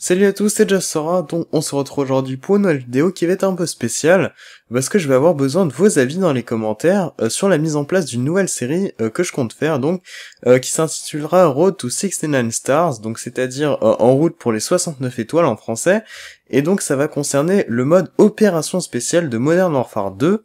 Salut à tous, c'est Jassora, donc on se retrouve aujourd'hui pour une nouvelle vidéo qui va être un peu spéciale, parce que je vais avoir besoin de vos avis dans les commentaires euh, sur la mise en place d'une nouvelle série euh, que je compte faire, donc euh, qui s'intitulera Road to 69 Stars, donc c'est-à-dire en route pour les 69 étoiles en français, et donc ça va concerner le mode opération spéciale de Modern Warfare 2,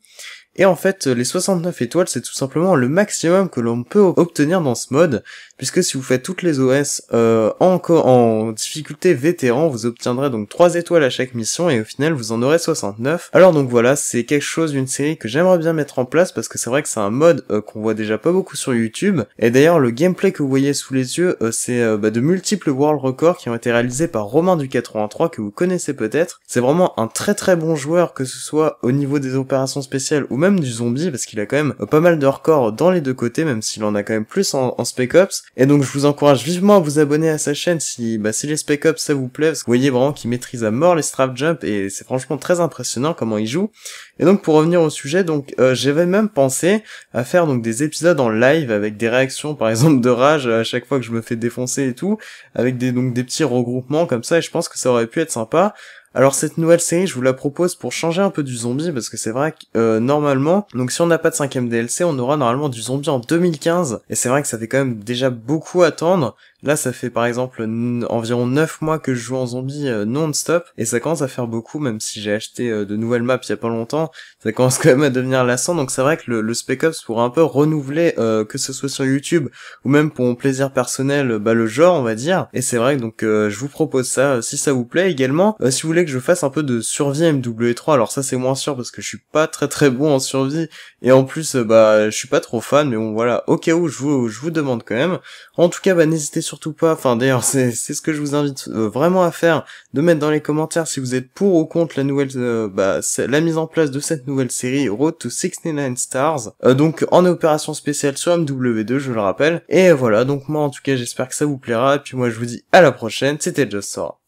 et en fait, les 69 étoiles, c'est tout simplement le maximum que l'on peut obtenir dans ce mode, puisque si vous faites toutes les OS euh, en, difficulté vétéran, vous obtiendrez donc 3 étoiles à chaque mission, et au final, vous en aurez 69. Alors donc voilà, c'est quelque chose, d'une série que j'aimerais bien mettre en place, parce que c'est vrai que c'est un mode euh, qu'on voit déjà pas beaucoup sur YouTube, et d'ailleurs, le gameplay que vous voyez sous les yeux, euh, c'est euh, bah, de multiples world records qui ont été réalisés par Romain du 83, que vous connaissez peut-être. C'est vraiment un très très bon joueur, que ce soit au niveau des opérations spéciales ou même du zombie, parce qu'il a quand même pas mal de records dans les deux côtés, même s'il en a quand même plus en, Spec Ops. Et donc je vous encourage vivement à vous abonner à sa chaîne si, bah, si les Spec Ops ça vous plaît, parce que vous voyez vraiment qu'il maîtrise à mort les strap jump, et c'est franchement très impressionnant comment il joue. Et donc pour revenir au sujet, donc euh, j'avais même pensé à faire donc des épisodes en live avec des réactions par exemple de rage à chaque fois que je me fais défoncer et tout, avec des donc des petits regroupements comme ça et je pense que ça aurait pu être sympa. Alors cette nouvelle série, je vous la propose pour changer un peu du zombie, parce que c'est vrai que euh, normalement, donc si on n'a pas de cinquième DLC, on aura normalement du zombie en 2015, et c'est vrai que ça fait quand même déjà beaucoup attendre, Là, ça fait par exemple environ 9 mois que je joue en zombie euh, non-stop, et ça commence à faire beaucoup, même si j'ai acheté euh, de nouvelles maps il y a pas longtemps, ça commence quand même à devenir lassant, donc c'est vrai que le, le, Spec Ops pourrait un peu renouveler, euh, que ce soit sur YouTube, ou même pour mon plaisir personnel, bah le genre, on va dire, et c'est vrai que donc je vous propose ça, si ça vous plaît également, si vous voulez que je fasse un peu de survie MW3, alors ça c'est moins sûr parce que je suis pas très très bon en survie, et en plus, bah je suis pas trop fan, mais bon voilà, au cas où je vous, je vous demande quand même, en tout cas bah n'hésitez sur surtout pas, enfin d'ailleurs c'est ce que je vous invite euh, vraiment à faire, de mettre dans les commentaires si vous êtes pour ou contre la nouvelle, euh, bah la mise en place de cette nouvelle série Road to 69 Stars, euh, donc en opération spéciale sur MW2 je le rappelle, et voilà donc moi en tout cas j'espère que ça vous plaira, et puis moi je vous dis à la prochaine, c'était Just Sora.